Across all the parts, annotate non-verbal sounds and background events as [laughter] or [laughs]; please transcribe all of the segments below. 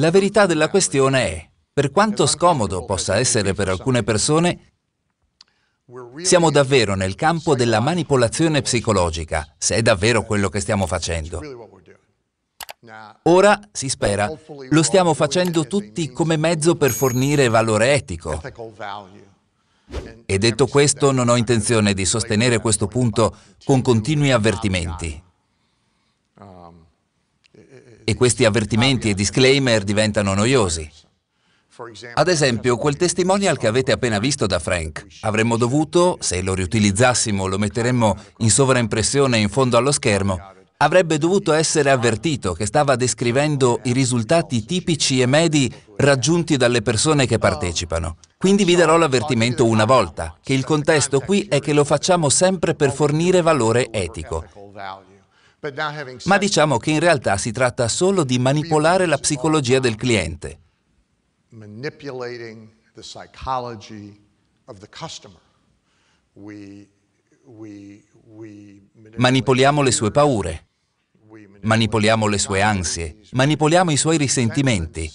La verità della questione è, per quanto scomodo possa essere per alcune persone, siamo davvero nel campo della manipolazione psicologica, se è davvero quello che stiamo facendo. Ora, si spera, lo stiamo facendo tutti come mezzo per fornire valore etico. E detto questo, non ho intenzione di sostenere questo punto con continui avvertimenti e questi avvertimenti e disclaimer diventano noiosi. Ad esempio, quel testimonial che avete appena visto da Frank, avremmo dovuto, se lo riutilizzassimo, lo metteremmo in sovraimpressione in fondo allo schermo, avrebbe dovuto essere avvertito che stava descrivendo i risultati tipici e medi raggiunti dalle persone che partecipano. Quindi vi darò l'avvertimento una volta, che il contesto qui è che lo facciamo sempre per fornire valore etico. Ma diciamo che in realtà si tratta solo di manipolare la psicologia del cliente. Manipoliamo le sue paure, manipoliamo le sue ansie, manipoliamo i suoi risentimenti,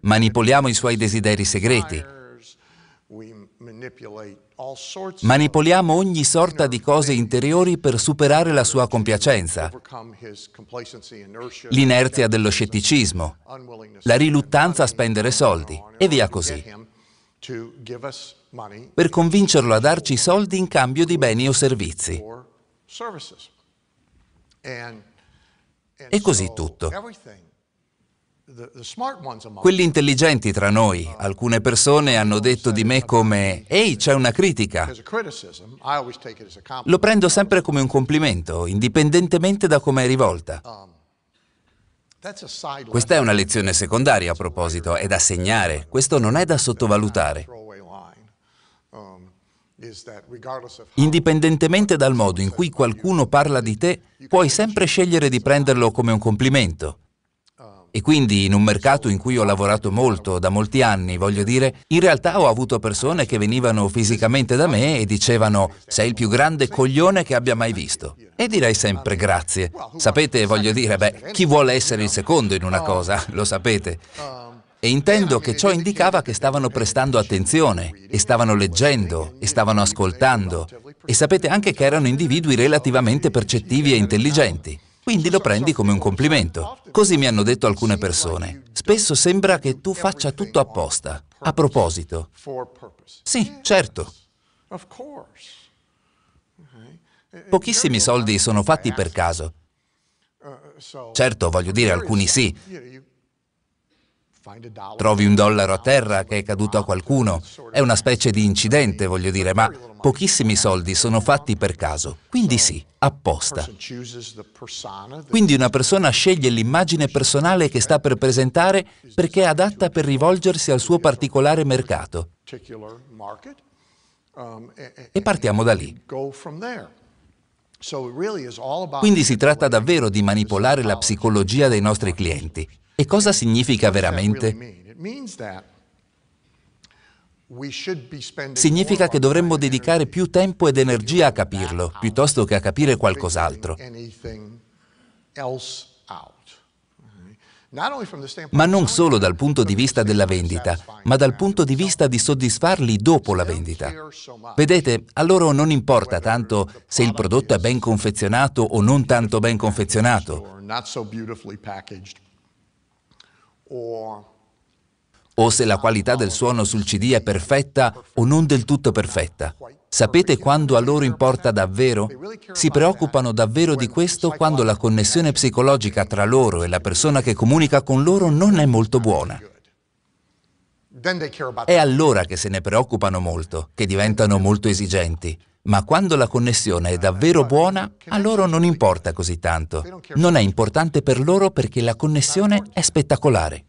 manipoliamo i suoi desideri segreti, Manipoliamo ogni sorta di cose interiori per superare la sua compiacenza, l'inerzia dello scetticismo, la riluttanza a spendere soldi e via così, per convincerlo a darci soldi in cambio di beni o servizi. E così tutto. Quelli intelligenti tra noi, alcune persone hanno detto di me come «Ehi, c'è una critica». Lo prendo sempre come un complimento, indipendentemente da come è rivolta. Um, Questa è una lezione secondaria a proposito, è da segnare, questo non è da sottovalutare. Um, indipendentemente dal modo in cui qualcuno parla di te, puoi sempre scegliere di prenderlo come un complimento e quindi in un mercato in cui ho lavorato molto, da molti anni, voglio dire, in realtà ho avuto persone che venivano fisicamente da me e dicevano sei il più grande coglione che abbia mai visto. E direi sempre grazie. Sapete, voglio dire, beh, chi vuole essere il secondo in una cosa, [laughs] lo sapete. E intendo che ciò indicava che stavano prestando attenzione, e stavano leggendo, e stavano ascoltando, e sapete anche che erano individui relativamente percettivi e intelligenti. Quindi lo prendi come un complimento. Così mi hanno detto alcune persone. Spesso sembra che tu faccia tutto apposta, a proposito. Sì, certo. Pochissimi soldi sono fatti per caso. Certo, voglio dire, alcuni sì. Trovi un dollaro a terra che è caduto a qualcuno, è una specie di incidente, voglio dire, ma pochissimi soldi sono fatti per caso, quindi sì, apposta. Quindi una persona sceglie l'immagine personale che sta per presentare perché è adatta per rivolgersi al suo particolare mercato. E partiamo da lì. Quindi si tratta davvero di manipolare la psicologia dei nostri clienti. Che cosa significa veramente? Significa che dovremmo dedicare più tempo ed energia a capirlo, piuttosto che a capire qualcos'altro. Ma non solo dal punto di vista della vendita, ma dal punto di vista di soddisfarli dopo la vendita. Vedete, a loro non importa tanto se il prodotto è ben confezionato o non tanto ben confezionato o se la qualità del suono sul CD è perfetta o non del tutto perfetta. Sapete quando a loro importa davvero? Si preoccupano davvero di questo quando la connessione psicologica tra loro e la persona che comunica con loro non è molto buona. È allora che se ne preoccupano molto, che diventano molto esigenti ma quando la connessione è davvero buona, a loro non importa così tanto. Non è importante per loro perché la connessione è spettacolare.